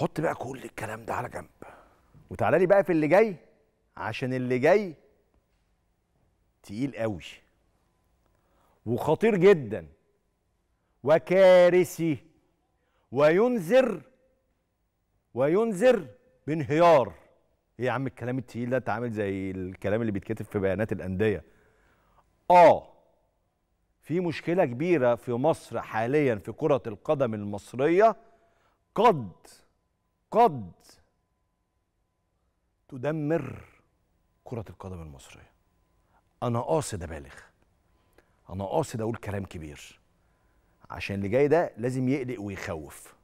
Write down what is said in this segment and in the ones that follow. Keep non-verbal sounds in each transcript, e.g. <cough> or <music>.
حط بقى كل الكلام ده على جنب وتعالى لي بقى في اللي جاي عشان اللي جاي تقيل قوي وخطير جدا وكارثي وينذر وينذر بانهيار ايه يا عم الكلام التقيل ده انت عامل زي الكلام اللي بيتكتب في بيانات الانديه اه في مشكله كبيره في مصر حاليا في كره القدم المصريه قد قد تدمر كرة القدم المصرية أنا قاصد أبالغ أنا قاصد أقول كلام كبير عشان اللي جاي ده لازم يقلق ويخوف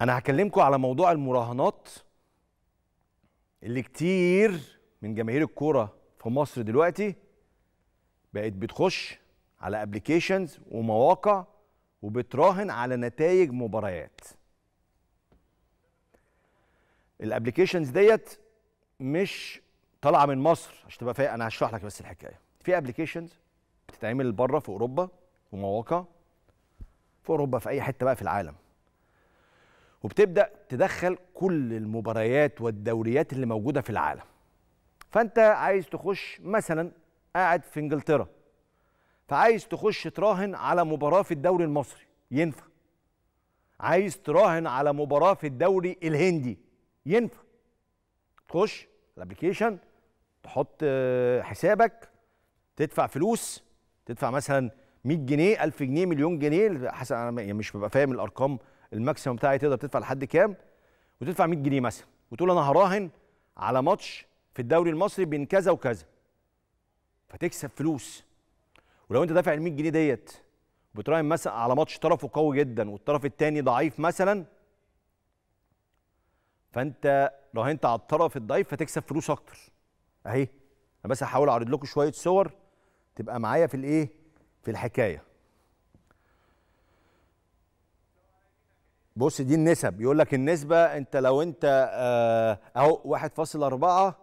أنا هكلمكم على موضوع المراهنات اللي كتير من جماهير الكورة في مصر دلوقتي بقت بتخش على ابلكيشنز ومواقع وبتراهن على نتائج مباريات الابلكيشنز ديت مش طالعه من مصر عشان تبقى فاهم انا هشرح لك بس الحكايه في ابلكيشنز بتتعمل بره في اوروبا ومواقع في اوروبا في اي حته بقى في العالم وبتبدا تدخل كل المباريات والدوريات اللي موجوده في العالم فانت عايز تخش مثلا قاعد في انجلترا فعايز تخش تراهن على مباراه في الدوري المصري ينفع عايز تراهن على مباراه في الدوري الهندي ينفع تخش الابلكيشن تحط آه، حسابك تدفع فلوس تدفع مثلا 100 جنيه 1000 جنيه مليون جنيه حسب انا يعني مش ببقى فاهم الارقام الماكسيموم بتاعي تقدر تدفع لحد كام وتدفع 100 جنيه مثلا وتقول انا هراهن على ماتش في الدوري المصري بين كذا وكذا فتكسب فلوس ولو انت دافع ال 100 جنيه ديت وبتراهن مثلا على ماتش طرفه قوي جدا والطرف الثاني ضعيف مثلا فانت راهنت على الطرف الضعيف فتكسب فلوس اكتر اهي انا بس هحاول اعرض لكم شويه صور تبقى معايا في الايه في الحكايه بص دي النسب يقول لك النسبه انت لو انت آه اهو 1.4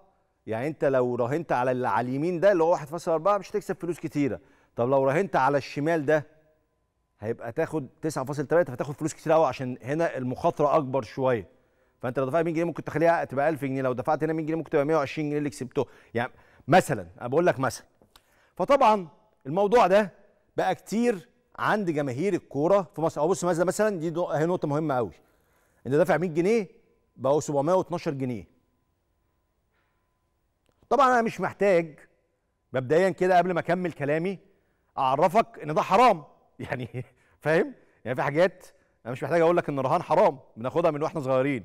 يعني انت لو راهنت على اللي على اليمين ده اللي هو 1.4 مش هتكسب فلوس كتيره طب لو راهنت على الشمال ده هيبقى تاخد 9.3 فتاخد فلوس كتير قوي عشان هنا المخاطره اكبر شويه فانت لو دفعت 100 جنيه ممكن تخليها تبقى 1000 جنيه لو دفعت هنا 100 جنيه ممكن تبقى 120 جنيه اللي كسبته يعني مثلا انا بقول لك مثلا فطبعا الموضوع ده بقى كتير عند جماهير الكوره في مصر او بص مثلا مثلا دي هي نقطه مهمه قوي انت دافع 100 جنيه بقوا 712 جنيه طبعا انا مش محتاج مبدئيا كده قبل ما اكمل كلامي اعرفك ان ده حرام <laughs> يعني فاهم يعني في حاجات انا مش محتاج اقول لك ان الرهان حرام بناخدها من واحنا صغيرين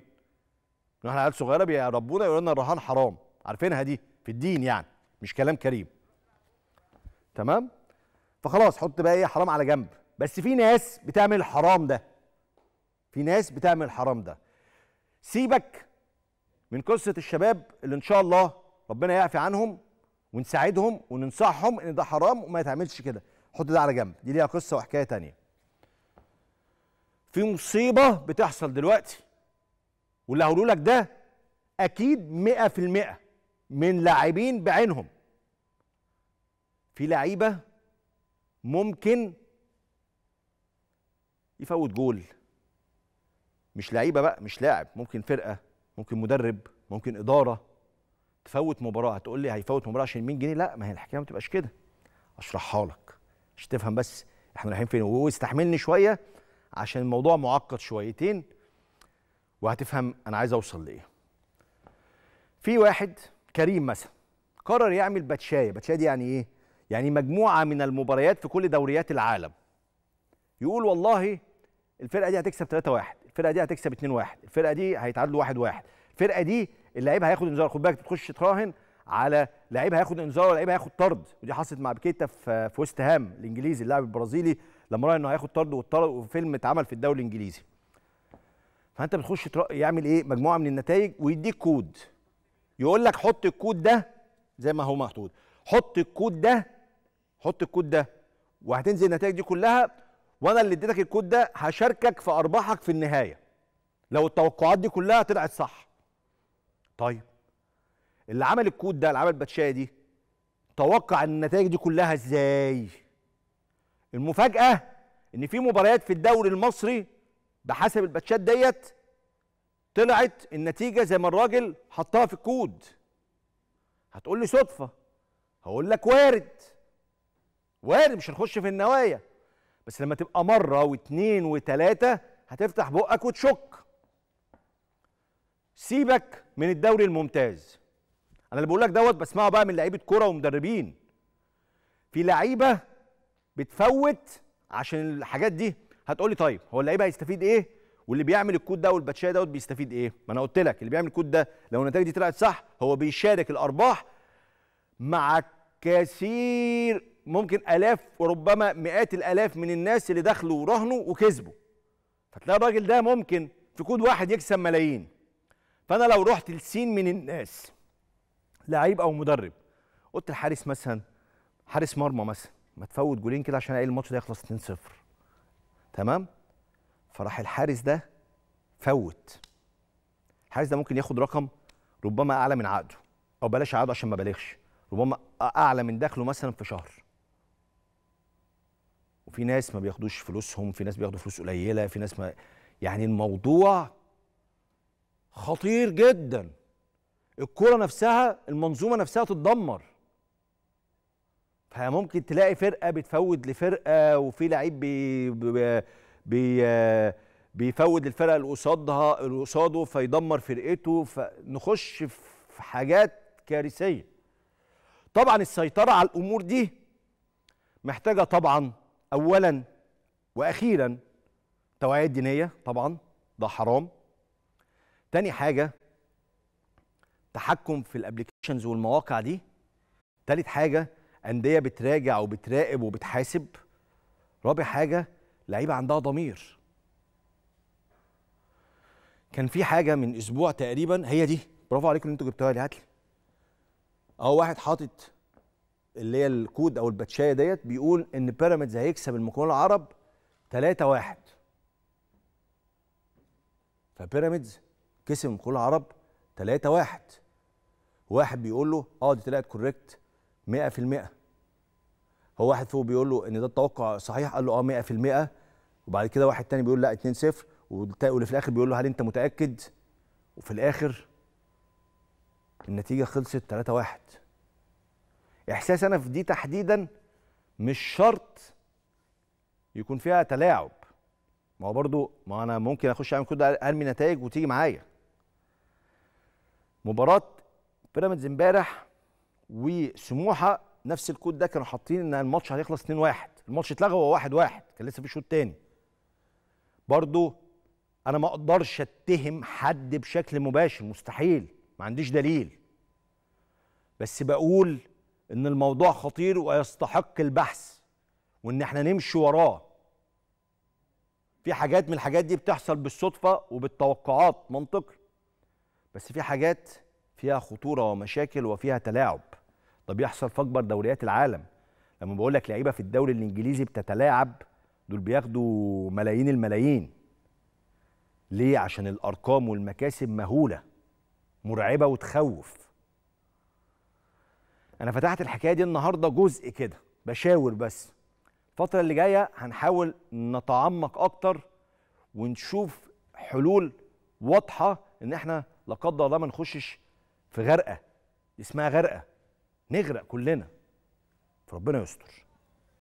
من واحنا عيال صغيره ربنا يقول لنا الرهان حرام عارفينها دي في الدين يعني مش كلام كريم تمام فخلاص حط بقى ايه حرام على جنب بس في ناس بتعمل الحرام ده في ناس بتعمل الحرام ده سيبك من قصه الشباب اللي ان شاء الله ربنا يعفي عنهم ونساعدهم وننصحهم ان ده حرام وما يتعملش كده حط ده على جنب دي ليها قصه وحكايه تانية في مصيبه بتحصل دلوقتي واللي هقوله لك ده اكيد 100% من لاعبين بعينهم في لعيبه ممكن يفوت جول مش لعيبه بقى مش لاعب ممكن فرقه ممكن مدرب ممكن اداره تفوت مباراه هتقول لي هيفوت مباراه عشان 100 جنيه لا ما هي الحكايه ما بتبقاش كده اشرحها لك عشان تفهم بس احنا رايحين فين واستحملني شويه عشان الموضوع معقد شويتين وهتفهم انا عايز اوصل لايه في واحد كريم مثلا قرر يعمل باتشايه باتشايه دي يعني ايه يعني مجموعه من المباريات في كل دوريات العالم يقول والله الفرقه دي هتكسب 3 1 الفرقه دي هتكسب 2 1 الفرقه دي هيتعادلوا 1 1 الفرقه دي اللعيب هياخد انذار خد بالك تخش تراهن على لعيب هياخد انذار ولعيب هياخد طرد ودي حصلت مع بكيتا في في ويست هام الانجليزي اللاعب البرازيلي لما راى انه هياخد طرد والطرد وفيلم اتعمل في الدوري الانجليزي فانت بتخش يعمل ايه مجموعه من النتائج ويديك كود يقول لك حط الكود ده زي ما هو محطوط حط الكود ده حط الكود ده وهتنزل النتائج دي كلها وانا اللي اديتك الكود ده هشاركك في ارباحك في النهايه لو التوقعات دي كلها طلعت صح طيب اللي عمل الكود ده اللي عمل باتشاه دي توقع النتائج دي كلها ازاي المفاجاه ان في مباريات في الدوري المصري بحسب الباتشات ديت طلعت النتيجه زي ما الراجل حطها في الكود هتقول لي صدفه هقول لك وارد وارد مش هنخش في النوايا بس لما تبقى مره واتنين وتلاته هتفتح بقك وتشك سيبك من الدوري الممتاز انا اللي بقول لك دوت بسمعه بقى من لعيبه كوره ومدربين في لعيبه بتفوت عشان الحاجات دي هتقول لي طيب هو اللعيب هيستفيد ايه واللي بيعمل الكود ده والباتشاي دوت بيستفيد ايه ما انا قلت لك اللي بيعمل الكود ده لو النتائج دي طلعت صح هو بيشارك الارباح مع كثير ممكن الاف وربما مئات الالاف من الناس اللي دخلوا ورهنوا وكسبوا فتلاقي الراجل ده ممكن في كود واحد يكسب ملايين فانا لو رحت لسين من الناس لعيب او مدرب قلت الحارس مثلا حارس مرمى مثلا ما تفوت جولين كده عشان قايل الماتش ده يخلص 2-0 تمام فراح الحارس ده فوت الحارس ده ممكن ياخد رقم ربما اعلى من عقده او بلاش عقده عشان ما بالغش ربما اعلى من دخله مثلا في شهر وفي ناس ما بياخدوش فلوسهم في ناس بياخدوا فلوس قليله في ناس ما يعني الموضوع خطير جدا الكرة نفسها المنظومة نفسها تتدمر فممكن تلاقي فرقة بتفوت لفرقة وفي لعيب بي بي, بي بيفوت للفرقة اللي قصادها اللي قصاده فيدمر فرقته فنخش في حاجات كارثية طبعا السيطرة على الأمور دي محتاجة طبعا أولا وأخيرا توعية دينية طبعا ده حرام تاني حاجه تحكم في الابلكيشنز والمواقع دي تالت حاجه انديه بتراجع وبتراقب وبتحاسب رابع حاجه لعيبه عندها ضمير كان في حاجه من اسبوع تقريبا هي دي برافو عليكم ان انتوا جبتوها لي هاتلي اهو واحد حاطط اللي هي الكود او الباتشايه ديت بيقول ان بيراميدز هيكسب المكون العرب 3 1 فبيراميدز كسب كل العرب 3 1 واحد بيقول له اه دي طلعت كوريكت 100% هو واحد فوق بيقول له ان ده التوقع صحيح قال له اه 100% وبعد كده واحد تاني بيقول لا 2 0 واللي في الاخر بيقول له هل انت متاكد وفي الاخر النتيجه خلصت 3 1 احساس انا في دي تحديدا مش شرط يكون فيها تلاعب ما هو برضو ما انا ممكن اخش اعمل كده ارمي نتائج وتيجي معايا مباراه بيراميدز امبارح وسموحه نفس الكود ده كانوا حاطين ان الماتش هيخلص 2-1 الماتش اتلغى هو 1-1 كان لسه في شوط تاني برضو انا ما اقدرش اتهم حد بشكل مباشر مستحيل ما عنديش دليل بس بقول ان الموضوع خطير ويستحق البحث وان احنا نمشي وراه في حاجات من الحاجات دي بتحصل بالصدفه وبالتوقعات منطقي بس في حاجات فيها خطوره ومشاكل وفيها تلاعب ده بيحصل في اكبر دوريات العالم لما بقول لك لعيبه في الدوري الانجليزي بتتلاعب دول بياخدوا ملايين الملايين ليه عشان الارقام والمكاسب مهوله مرعبه وتخوف انا فتحت الحكايه دي النهارده جزء كده بشاور بس الفتره اللي جايه هنحاول نتعمق اكتر ونشوف حلول واضحه ان احنا لا قدر الله ما نخشش في غرقه اسمها غرقه نغرق كلنا فربنا يستر